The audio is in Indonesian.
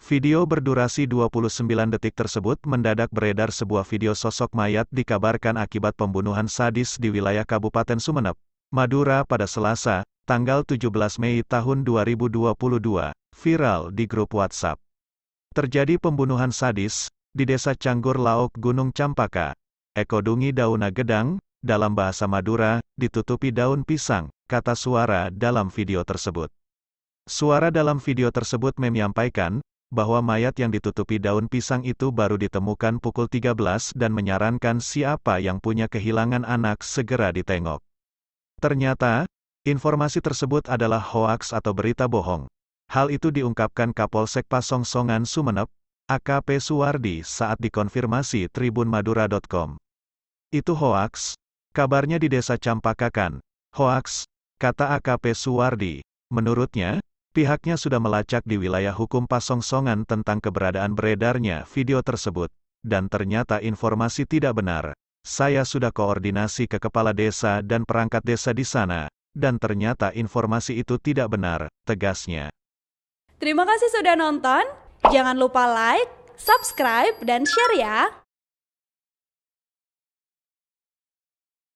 Video berdurasi 29 detik tersebut mendadak beredar sebuah video sosok mayat dikabarkan akibat pembunuhan sadis di wilayah Kabupaten Sumeneb, Madura pada Selasa, tanggal 17 Mei tahun 2022, viral di grup WhatsApp. Terjadi pembunuhan sadis, di Desa Canggur Laok Gunung Campaka, Ekodungi Dauna Gedang, dalam bahasa Madura, ditutupi daun pisang, kata suara dalam video tersebut. Suara dalam video tersebut menyampaikan, bahwa mayat yang ditutupi daun pisang itu baru ditemukan pukul 13 dan menyarankan siapa yang punya kehilangan anak segera ditengok. Ternyata, informasi tersebut adalah hoaks atau berita bohong. Hal itu diungkapkan Kapolsek Pasongsongan Sumenep, AKP Suwardi saat dikonfirmasi tribunmadura.com. Itu hoaks, kabarnya di desa Campakakan. Hoaks, kata AKP Suwardi. Menurutnya, Pihaknya sudah melacak di wilayah hukum Pasongsongan tentang keberadaan beredarnya video tersebut, dan ternyata informasi tidak benar. Saya sudah koordinasi ke kepala desa dan perangkat desa di sana, dan ternyata informasi itu tidak benar, tegasnya. Terima kasih sudah nonton, jangan lupa like, subscribe, dan share ya!